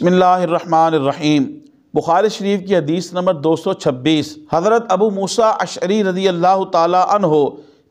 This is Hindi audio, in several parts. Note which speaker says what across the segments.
Speaker 1: बसमीम बुखार शरीफ की हदीस नंबर 226 हज़रत अबू मूसा अशरी रज़ी अल्लाह हो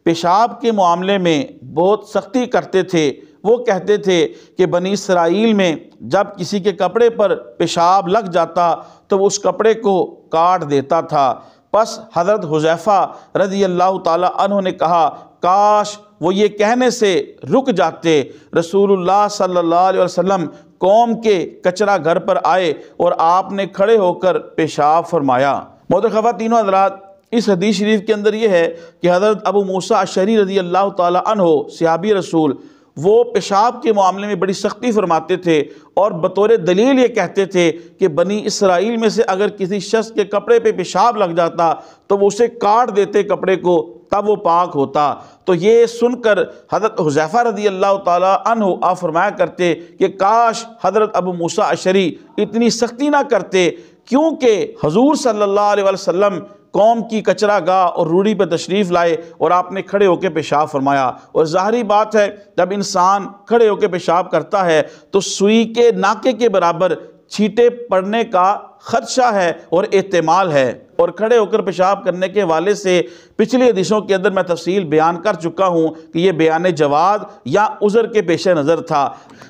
Speaker 1: पेशाब के मामले में बहुत सख्ती करते थे वो कहते थे कि बनी इसराइल में जब किसी के कपड़े पर पेशाब लग जाता तो उस कपड़े को काट देता था बस हज़रत हुजैफ़ा रजी अल्लाह तन ने कहा काश वो ये कहने से रुक जाते रसूलुल्लाह सल्लल्लाहु अलैहि वसल्लम कौम के कचरा घर पर आए और आपने खड़े होकर पेशाब फरमाया मोहतरखा तीनों हजरात इस हदीस शरीफ के अंदर यह है कि हज़रत अबू मूसा शरी रजी अल्लाह हो सियाबी रसूल वो पेशाब के मामले में बड़ी सख्ती फरमाते थे और बतौर दलील ये कहते थे कि बनी इसराइल में से अगर किसी शख्स के कपड़े पे पेशाब लग जाता तो वो उसे काट देते कपड़े को तब वो पाक होता तो ये सुनकर हज़रत हुजैफ़ा रदी अल्लाह तन आ फरमाया करते कि काश हज़रत अबू मूसा अशरी इतनी सख्ती ना करते क्योंकि हजूर सल्ला वसम कौम की कचरा गाह और रूढ़ी पर तशरीफ़ लाए और आपने खड़े होकर पेशाब फरमाया और ज़ाहरी बात है जब इंसान खड़े होकर पेशाब करता है तो सुई के नाके के बराबर छीटे पड़ने का ख़दशा है और एहतमाल है और खड़े होकर पेशाब करने के वाले से पिछली हदीसों के अंदर मैं तफसील बयान कर चुका हूँ कि यह बयान जवाद या उज़र के पेश नज़र था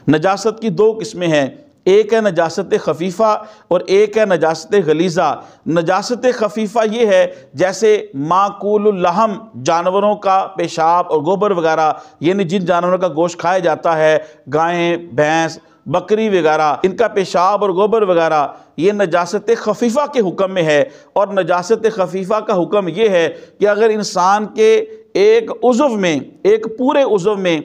Speaker 1: नजास्त की दो किस्में हैं एक है नजास्त खफीफ़ा और एक है नजास्त गलीज़ा नजास्त खफीफ़ा ये है जैसे माकूलहम जानवरों का पेशाब और गोबर वगैरह यानी जिन जानवरों का गोश्त खाया जाता है गायें भैंस बकरी वगैरह इनका पेशाब और गोबर वगैरह ये नजासत खफीफ़ा के हुक्म में है और नजासत खफीफ़ा का हुक्म ये है कि अगर इंसान के एक उज़व में एक पूरे उज़व में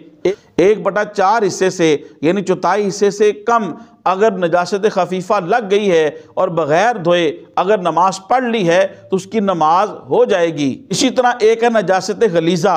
Speaker 1: एक बटा चार हिस्से से यानी चौथाई हिस्से से कम अगर नजास्त खफीफ़ा लग गई है और बग़ैर धोए अगर नमाज पढ़ ली है तो उसकी नमाज हो जाएगी इसी तरह एक है नजास्त गलीज़ा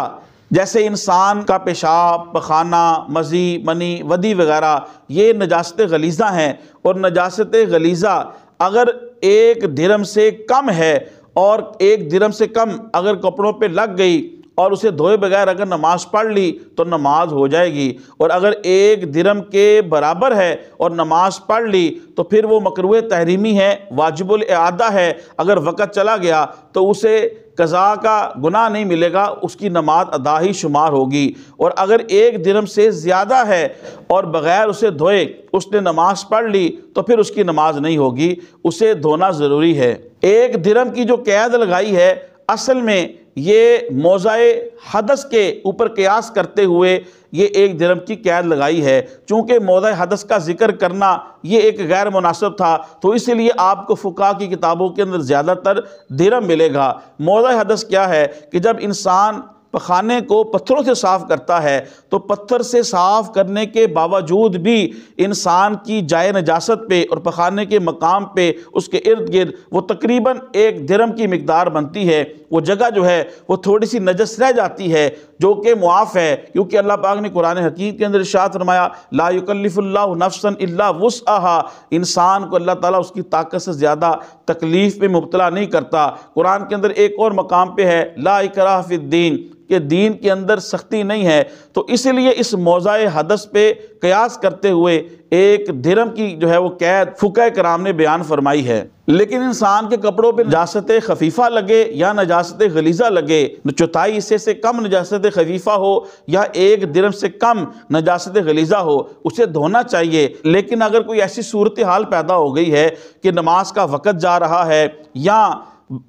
Speaker 1: जैसे इंसान का पेशाब पखाना मज़ी मनी वदी वगैरह ये नजास्त गलीज़ा हैं और नजास्त गलीज़ा अगर एक धर्म से कम है और एक धर्म से कम अगर कपड़ों पे लग गई और उसे धोए बगैर अगर नमाज पढ़ ली तो नमाज हो जाएगी और अगर एक दिरम के बराबर है और नमाज पढ़ ली तो फिर वो मकरू तहरीमी है वाजिबुल अदा है अगर वक़्त चला गया तो उसे कज़ा का गुनाह नहीं मिलेगा उसकी नमाज अदा ही शुमार होगी और अगर एक दिरम से ज़्यादा है और बग़ैर उसे धोए उसने नमाज पढ़ ली तो फिर उसकी नमाज नहीं होगी उसे धोना ज़रूरी है एक दिरम की जो कैद लगाई है असल में ये मोज़ाए हदस के ऊपर कयास करते हुए ये एक धर्म की कैद लगाई है चूँकि मोज़ा हदस का जिक्र करना ये एक गैर मुनासिब था तो इसलिए आपको फ़ुका की किताबों के अंदर ज़्यादातर धर्म मिलेगा मोज़ा हदस क्या है कि जब इंसान पखाने को पत्थरों से साफ़ करता है तो पत्थर से साफ़ करने के बावजूद भी इंसान की जाए नजास्त पे और पखाने के मकाम पे उसके इर्द गिर्द वो तकरीबन एक धर्म की मकदार बनती है वो जगह जो है वो थोड़ी सी नजस रह जाती है जो कि मुआफ़ है क्योंकि अल्लाह पाक ने कुरान हकीम के अंदर शाह फरमाया लाकल्फ़ुल्ला नफसन अल्ला वस इंसान को अल्लाह ताला उसकी ताकत से ज़्यादा तकलीफ़ में मुबतला नहीं करता कुरान के अंदर एक और मकाम पे है ला इकराफ़ीन कि दीन के अंदर सख्ती नहीं है तो इसलिए इस मौज़ा हदस पे कयास करते हुए एक धर्म की जो है वो कैद फुका कराम ने बयान फरमाई है लेकिन इंसान के कपड़ों पे नजास्त खफीफा लगे या नजास्त गलीज़ा लगे तो चौथाई हिस्से से कम नजास्त खफीफा हो या एक धर्म से कम नजास्त गलीज़ा हो उसे धोना चाहिए लेकिन अगर कोई ऐसी सूरत हाल पैदा हो गई है कि नमाज का वक़्त जा रहा है या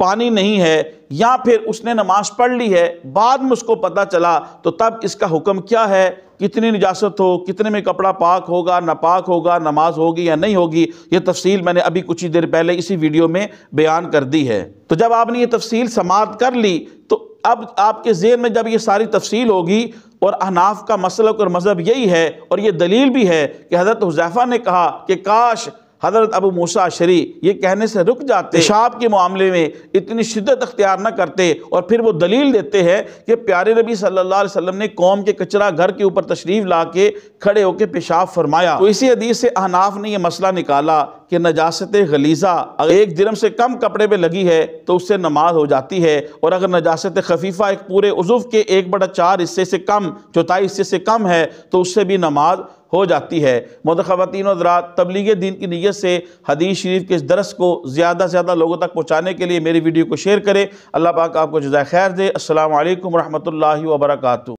Speaker 1: पानी नहीं है या फिर उसने नमाज पढ़ ली है बाद में उसको पता चला तो तब इसका हुक्म क्या है कितनी निजात हो कितने में कपड़ा पाक होगा नापाक होगा नमाज होगी या नहीं होगी ये तफसील मैंने अभी कुछ ही देर पहले इसी वीडियो में बयान कर दी है तो जब आपने ये तफसील समाप्त कर ली तो अब आपके जेन में जब ये सारी तफसील होगी और अनाफ का मसलक और मज़हब यही है और ये दलील भी है कि हज़रत हुजैफ़ा ने कहा कि काश हज़रत अबू मूसा शरी ये कहने से रुक जाते पेशाब के मामले में इतनी शिद्दत अख्तियार न करते और फिर वो दलील देते हैं कि प्यारे नबी सल्लल्लाहु अलैहि वसल्लम ने कौम के कचरा घर के ऊपर तशरीफ़ ला के खड़े होकर पेशाब फरमाया तो इसी हदीस से अहनाफ ने यह मसला निकाला कि नजास्त गलीज़ा अगर एक जिरम से कम कपड़े पर लगी है तो उससे नमाज हो जाती है और अगर नजास्त खफीफ़ा एक पूरे उजुफ़ के एक बड़ा चार हिस्से से कम चौथाई हिस्से से कम है तो उससे भी नमाज हो जाती है मतखवतिन हजरात तबलीग दिन की नीयत से हदीस शरीफ के इस दरस को ज़्यादा से ज़्यादा लोगों तक पहुँचाने के लिए मेरी वीडियो को शेयर करें अल्लाह पाक आपको जजाय खैर दे असल वरहमल वर्का